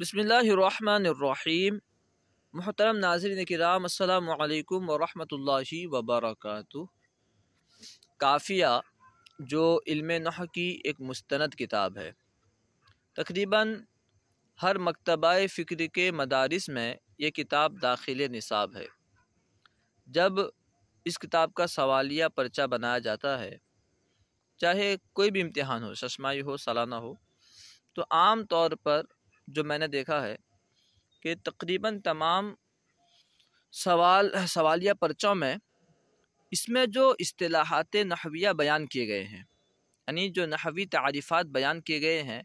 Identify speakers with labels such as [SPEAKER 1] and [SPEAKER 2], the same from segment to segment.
[SPEAKER 1] بسم اللہ الرحمن الرحیم محترم ناظرین کرام السلام علیکم ورحمۃ اللہ وبرکاتہ کافیہ جو علم نح کی ایک مستند کتاب ہے تقریباً ہر مکتبہ فکر کے مدارس میں یہ کتاب داخل نصاب ہے جب اس کتاب کا سوالیہ پرچہ بنایا جاتا ہے چاہے کوئی بھی امتحان ہو ششمائی ہو سالانہ ہو تو عام طور پر جو میں نے دیکھا ہے کہ تقریباً تمام سوال سوالیہ پرچوں میں اس میں جو اصطلاحات نحویہ بیان کیے گئے ہیں یعنی جو نحوی تعریفات بیان کیے گئے ہیں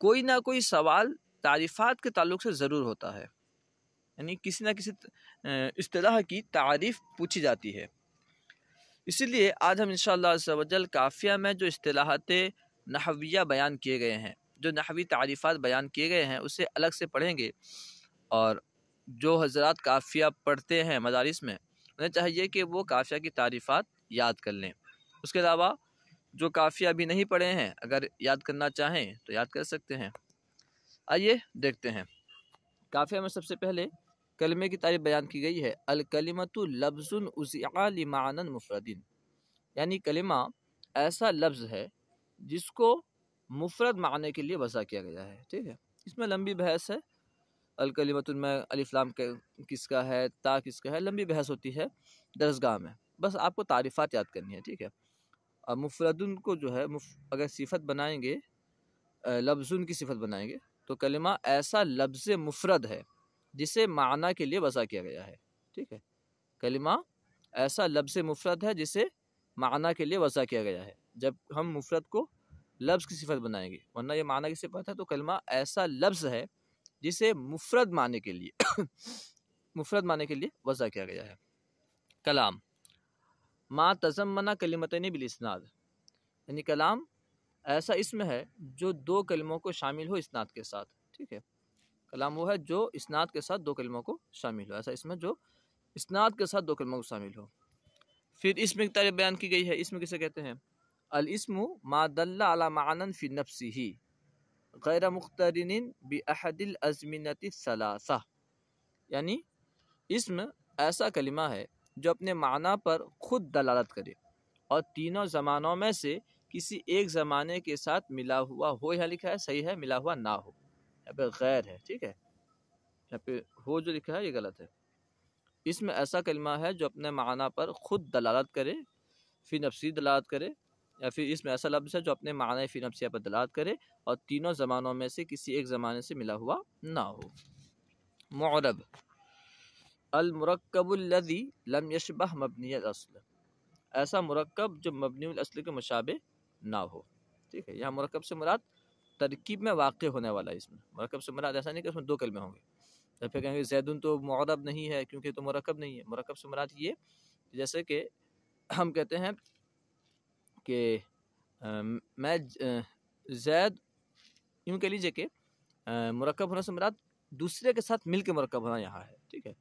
[SPEAKER 1] کوئی نہ کوئی سوال تعریفات کے تعلق سے ضرور ہوتا ہے یعنی کسی نہ کسی اصطلاح کی تعریف پوچھی جاتی ہے اسی لیے آج ہم ان شاء اللہ کافیہ میں جو اصطلاحات نحویہ بیان کیے گئے ہیں جو نحوی تعریفات بیان کیے گئے ہیں اسے الگ سے پڑھیں گے اور جو حضرات کافیہ پڑھتے ہیں مدارس میں انہیں چاہیے کہ وہ کافیہ کی تعریفات یاد کر لیں اس کے علاوہ جو کافیہ ابھی نہیں پڑھے ہیں اگر یاد کرنا چاہیں تو یاد کر سکتے ہیں آئیے دیکھتے ہیں کافیہ میں سب سے پہلے کلمے کی تعریف بیان کی گئی ہے الکلمت لفظ العضلی مفردین یعنی کلمہ ایسا لفظ ہے جس کو مفرد معنی کے لیے وضع کیا گیا ہے ٹھیک ہے اس میں لمبی بحث ہے الکلیمت میں علی فلام کس کا ہے تا کس کا ہے لمبی بحث ہوتی ہے درسگاہ میں بس آپ کو تعریفات یاد کرنی ہے ٹھیک ہے اور مفردن کو جو ہے اگر صفت بنائیں گے لفظن کی صفت بنائیں گے تو کلمہ ایسا لفظ مفرد ہے جسے معنی کے لیے وضع کیا گیا ہے ٹھیک ہے کلمہ ایسا لفظ مفرد ہے جسے معنی کے لیے وضع کیا گیا ہے جب ہم مفرد کو لفظ کی صفت بنائیں گے ورنہ یہ معنی کی صفت ہے تو کلمہ ایسا لفظ ہے جسے مفرد معنی کے لیے مفرد معنی کے لیے وضع کیا گیا ہے کلام ما تزمنا کلمتین بالاسناد اسناد یعنی کلام ایسا اسم ہے جو دو کلموں کو شامل ہو اسناد کے ساتھ ٹھیک ہے کلام وہ ہے جو اسناد کے ساتھ دو کلموں کو شامل ہو ایسا اسم ہے جو اسناد کے ساتھ دو کلموں کو شامل ہو پھر اس میں تعریف بیان کی گئی ہے اس میں کسے کہتے ہیں الاسم ما دل على معنى في نفسه غیر مخترین بحد الازمنت العظمنت ثلاثہ یعنی اسم ایسا کلمہ ہے جو اپنے معنی پر خود دلالت کرے اور تینوں زمانوں میں سے کسی ایک زمانے کے ساتھ ملا ہوا ہو یا لکھا ہے صحیح ہے ملا ہوا نہ ہو یا پہ غیر ہے ٹھیک ہے یا پہ ہو جو لکھا ہے یہ غلط ہے اس میں ایسا کلمہ ہے جو اپنے معنی پر خود دلالت کرے فی نفسی دلالت کرے یا پھر اس میں ایسا لفظ ہے جو اپنے معنی فی نفسیہ یا بدلات کرے اور تینوں زمانوں میں سے کسی ایک زمانے سے ملا ہوا نہ ہو معرب المرکب لم یشبہ مبنی الاصل ایسا مرکب جو مبنی الاصل کے مشابہ نہ ہو ٹھیک ہے یہاں مرکب سے مراد ترکیب میں واقع ہونے والا ہے اس میں مرکب سے مراد ایسا نہیں کہ اس میں دو کلمے ہوں گے یا پھر کہیں گے زیدن تو معرب نہیں ہے کیونکہ تو مرکب نہیں ہے مرکب سے مراد یہ جیسے کہ ہم کہتے ہیں کہ میں زید یوں کہہ لیجیے کہ مرکب ہونا سے مراد دوسرے کے ساتھ مل کے مرکب ہونا یہاں ہے ٹھیک ہے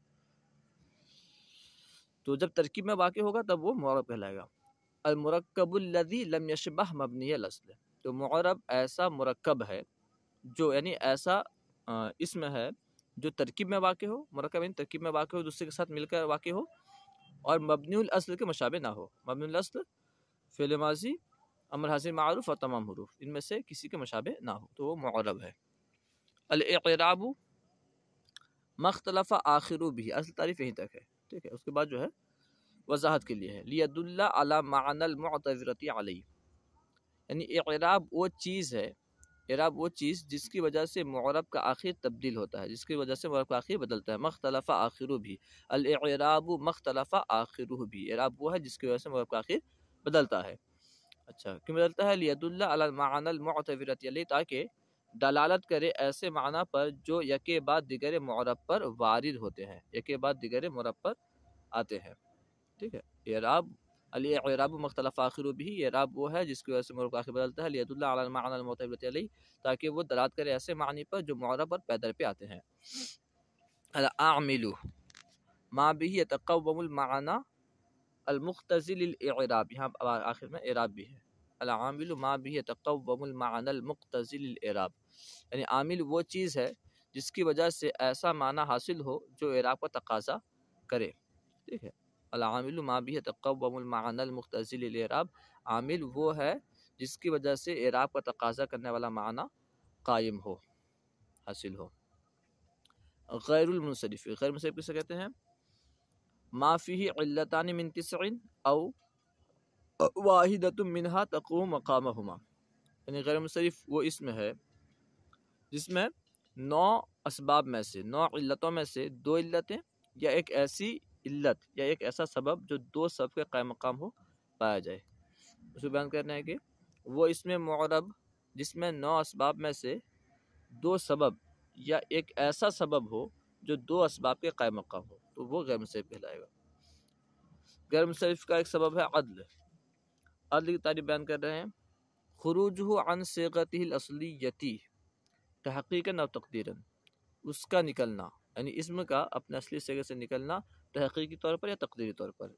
[SPEAKER 1] تو جب ترکیب میں واقع ہوگا تب وہ معرب کہلائے گا المرکب مرکب لم یشبہ مبنی الاصل تو معرب ایسا مرکب ہے جو یعنی ایسا اس میں ہے جو ترکیب میں واقع ہو مرکب یعنی ترکیب میں واقع ہو دوسرے کے ساتھ مل کر واقع ہو اور مبنی الاصل کے مشابہ نہ ہو مبنی الاسل فعل ماضی امر حاضر معروف اور تمام حروف ان میں سے کسی کے مشابہ نہ ہو تو وہ معرب ہے العقراب مختلف آخر و بھی اصل تعریف یہیں تک ہے ٹھیک ہے اس کے بعد جو ہے وضاحت کے لیے ہے لید اللہ علی معن المترتی علی یعنی اعراب وہ چیز ہے اعراب وہ چیز جس کی وجہ سے معرب کا آخر تبدیل ہوتا ہے جس کی وجہ سے معرب کا آخر بدلتا ہے مختلف آخر و بھی العراب مختلف آخر و بھی اعراب وہ ہے جس کی وجہ سے معرب کا آخر بدلتا ہے اچھا کیوں بدلتا ہے لید اللہ المعتبرت علی یعنی تاکہ دلالت کرے ایسے معنی پر جو یک بعد دیگر معرب پر وارد ہوتے ہیں یک بعد دیگر معرب پر آتے ہیں ٹھیک ہے یہ راب علی اعراب مختلف آخر بھی یہ راب وہ ہے جس کی وجہ سے بدلتا ہے لید اللہ معنی المعتبرت علی یعنی تاکہ وہ دلالت کرے ایسے معنی پر جو معرب پر پیدر پہ آتے ہیں ما بھی تقوم المعنی المختزل الاعراب یہاں آخر میں عراب بھی ہے العامل ما بھی تقوم المعنی المختزل الاعراب یعنی عامل وہ چیز ہے جس کی وجہ سے ایسا معنی حاصل ہو جو عراب کا تقاضا کرے ٹھیک ہے العامل ما بھی تقوم المعنی المختزل الاعراب العراب عامل وہ ہے جس کی وجہ سے عراب کا تقاضا کرنے والا معنی قائم ہو حاصل ہو غیر المنصرف غیر منصرف کسے کہتے ہیں معافی علتانی او اواحدۃ منہا تقو مقامہ ہما یعنی غیر مصرف وہ اس میں ہے جس میں نو اسباب میں سے نو علتوں میں سے دو علتیں یا ایک ایسی علت یا ایک ایسا سبب جو دو سب کے قائم مقام ہو پایا جائے اسے بیان کرنا ہے کہ وہ اس میں معرب جس میں نو اسباب میں سے دو سبب یا ایک ایسا سبب ہو جو دو اسباب کے قائم مقام ہو تو وہ مصرف کہلائے گا غیر مصرف کا ایک سبب ہے عدل عدل کی تعریف بیان کر رہے ہیں خروج ہو عن سیغتی یتی تحقیق نہ تقدیر اس کا نکلنا یعنی اسم کا اپنے اصلی سیغ سے نکلنا تحقیقی طور پر یا تقدیری طور پر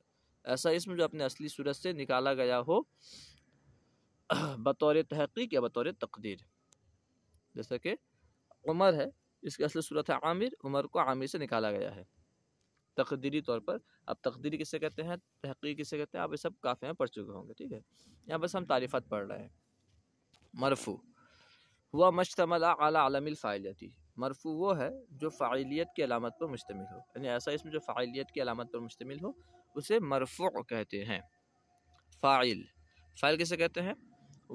[SPEAKER 1] ایسا اسم جو اپنے اصلی صورت سے نکالا گیا ہو بطور تحقیق یا بطور تقدیر جیسا کہ عمر ہے اس کی اصل صورت ہے عامر عمر کو عامر سے نکالا گیا ہے تقدیری طور پر اب تقدیری کسے کہتے ہیں تحقیق کسے کہتے ہیں آپ یہ سب میں پڑھ چکے ہوں گے ٹھیک ہے یہاں بس ہم تعریفات پڑھ رہے ہیں مرفو ہوا مشتمل اعلیٰ عالم الفائلیتی مرفو وہ ہے جو فعالیت کی علامت پر مشتمل ہو یعنی ایسا اس میں جو فعالیت کی علامت پر مشتمل ہو اسے مرفوع کہتے ہیں فائل فائل کسے کہتے ہیں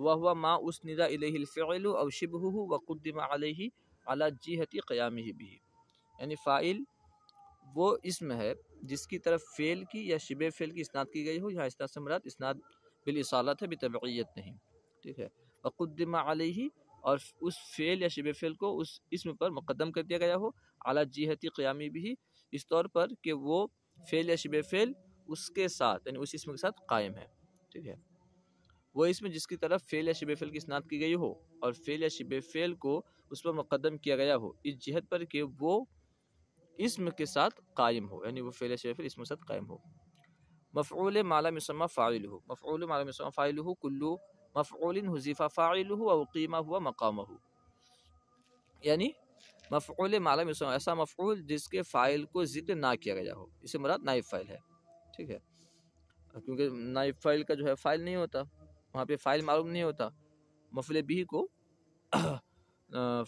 [SPEAKER 1] وہ ہوا ما اس ندا الہ الفعل او شب ہو وقد علیہ اعلیٰ قیام قیامی بھی یعنی فائل وہ اسم ہے جس کی طرف فعل کی یا شبہ فیل کی اسناد کی گئی ہو یہاں سے مراد اسناد بالاصالت ہے بطبعیت نہیں ٹھیک ہے اور علیہ اور اس فعل یا شب فعل کو اس اسم پر مقدم کر دیا گیا ہو اعلیٰ جہتی قیامی بھی اس طور پر کہ وہ فعل یا شب فعل اس کے ساتھ یعنی اس اسم کے ساتھ قائم ہے ٹھیک ہے وہ اسم جس کی طرف فعل یا شب فیل کی اسناد کی گئی ہو اور فیل شب فعل کو اس پر مقدم کیا گیا ہو اس جہت پر کہ وہ اسم کے ساتھ قائم ہو یعنی وہ فعل شعیف اسم کے ساتھ قائم ہو مفعول مالا مسمہ فعل ہو مفعول مالا مسمہ فاعل ہو کلو مفعول حذیفہ فاعل ہو اور قیمہ ہوا مقامہ ہو یعنی مفعول مالا مسمہ ایسا مفعول جس کے فائل کو ذکر نہ کیا گیا ہو اسے مراد نائب فائل ہے ٹھیک ہے کیونکہ نائب فائل کا جو ہے فائل نہیں ہوتا وہاں پہ فائل معلوم نہیں ہوتا مفل بھی کو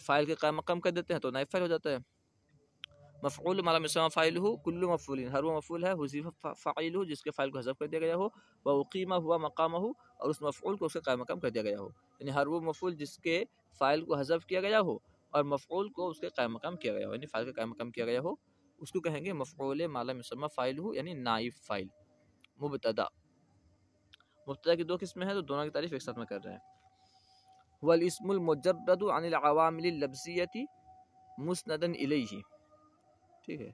[SPEAKER 1] فائل کے قائم مقام کر دیتے ہیں تو نائب فائل ہو جاتا ہے مفعول مالا مسلم فائل ہو کلو مفعول ہر وہ مفعول ہے حضیف فائل ہو جس کے فائل کو حضب کر دیا گیا ہو اقیمہ ہوا مقامہ ہو اور اس مفعول کو اس کے قائم مقام کر دیا گیا ہو یعنی ہر وہ مفعول جس کے فائل کو حذف کیا گیا ہو اور مفعول کو اس کے قائم مقام کیا گیا ہو یعنی فائل کا قائم مقام کیا گیا ہو اس کو کہیں گے مفعول مالا مسمہ فائل ہو یعنی نائب فائل مبتدا مبتدا کی دو قسمیں ہیں تو دونوں کی تعریف ایک ساتھ میں کر رہے ہیں والاسم المجرد عن العوامل اللبسیتی مسندن الیہ ٹھیک ہے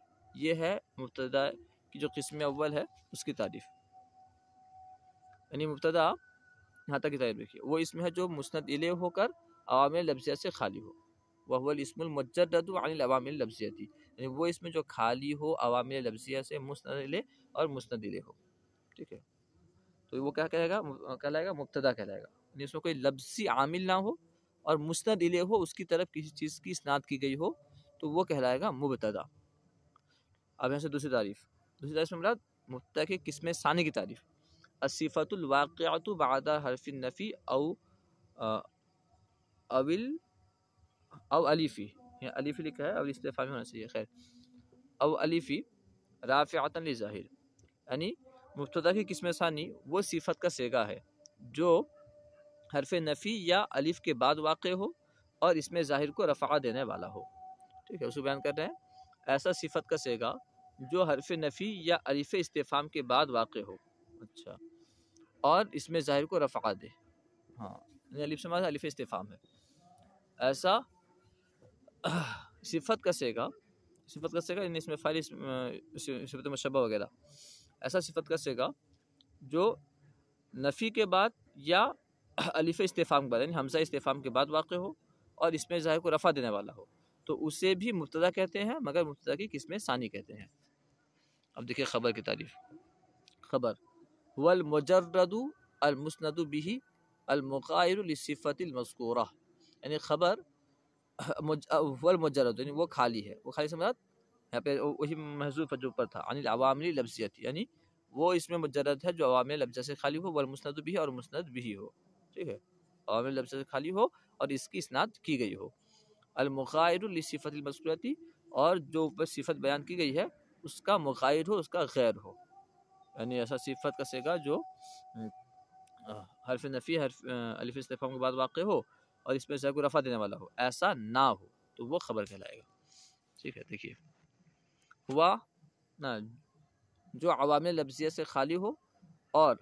[SPEAKER 1] یہ ہے مبتدہ کی جو قسم اول ہے اس کی تعریف یعنی مبتدا یہاں تک کی تعریف رکھیے وہ اسم ہے جو مسند الیہ ہو کر عوامل لفظیت سے خالی ہو وہ الاسم المجرد عن العوامل لفظیتی یعنی وہ اسم جو خالی ہو عوامل سے مسند الیہ اور مسند الیہ ہو ٹھیک ہے تو وہ کیا کہے گا کہلائے گا مبتدا کہلائے گا یعنی اس میں کوئی لفظی عامل نہ ہو اور علیہ ہو اس کی طرف کسی چیز کی اسناد کی گئی ہو تو وہ کہلائے گا مبتدا اب سے دوسری تعریف دوسری تعریف میں مراد مبتا کے قسم ثانی کی تعریف الصفت الواقعت بعد حرف نفی او اول او علیفی یہاں یعنی علیفی لکھا ہے اول چاہیے خیر او علیفی رافعت ظاہر یعنی مبتدا کی قسم ثانی وہ صفت کا سیگا ہے جو حرف نفی یا الف کے بعد واقع ہو اور اس میں ظاہر کو رفعہ دینے والا ہو ٹھیک ہے اس کو بیان کر رہے ہیں ایسا صفت کا سیگا جو حرف نفی یا علیف استفام کے بعد واقع ہو اچھا اور اس میں ظاہر کو رفعہ دے ہاں سماج یعنی الف مطلب استفام ہے ایسا صفت کا سیگا صفت کا سیگا یعنی اس میں فائل صفت مشبہ وغیرہ ایسا صفت کا سیگا جو نفی کے بعد یا الف کے بعد یعنی حمزہ استفام کے بعد واقع ہو اور اس میں ظاہر کو رفع دینے والا ہو تو اسے بھی مبتدا کہتے ہیں مگر مبتدا کی قسم ثانی کہتے ہیں اب دیکھیے خبر کی تعریف خبر والمجرد المسند به المقائر لصفت المذکورہ یعنی خبر والمجرد یعنی وہ خالی ہے وہ خالی سمجھا وہی محضور پر جو پر تھا تھاامل لفظیت یعنی وہ اس میں مجرد ہے جو عوام لفظہ سے خالی ہو والمسند بھی اور مسند بھی ہو ٹھیک ہے عوامی لفظ سے خالی ہو اور اس کی اسناد کی گئی ہو المقائر الصفت المسکراتی اور جو اوپر صفت بیان کی گئی ہے اس کا مغائر ہو اس کا غیر ہو یعنی ایسا صفت کسے سیگا جو حرف نفی حرف الف استفام کے بعد واقع ہو اور اس میں سے کوئی رفع دینے والا ہو ایسا نہ ہو تو وہ خبر کہلائے گا ٹھیک ہے دیکھیے ہوا نا جو عوام لفظیت سے خالی ہو اور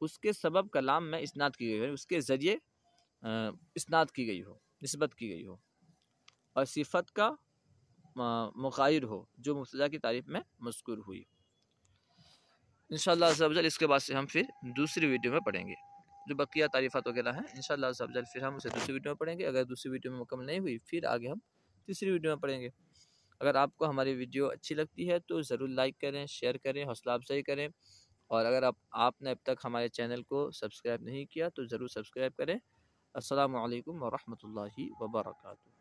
[SPEAKER 1] اس کے سبب کلام میں اسناد کی گئی ہو اس کے ذریعے اسناد کی گئی ہو نسبت کی گئی ہو اور صفت کا مقائر ہو جو مفتضا کی تعریف میں مذکور ہوئی ان شاء اللہ افضل اس کے بعد سے ہم پھر دوسری ویڈیو میں پڑھیں گے جو بقیہ تعریفات وغیرہ ہیں ان شاء اللہ افضل پھر ہم اسے دوسری ویڈیو میں پڑھیں گے اگر دوسری ویڈیو میں مکمل نہیں ہوئی پھر آگے ہم تیسری ویڈیو میں پڑھیں گے اگر آپ کو ہماری ویڈیو اچھی لگتی ہے تو ضرور لائک کریں شیئر کریں حوصلہ افزائی کریں اور اگر آپ آپ نے اب تک ہمارے چینل کو سبسکرائب نہیں کیا تو ضرور سبسکرائب کریں السلام علیکم ورحمۃ اللہ وبرکاتہ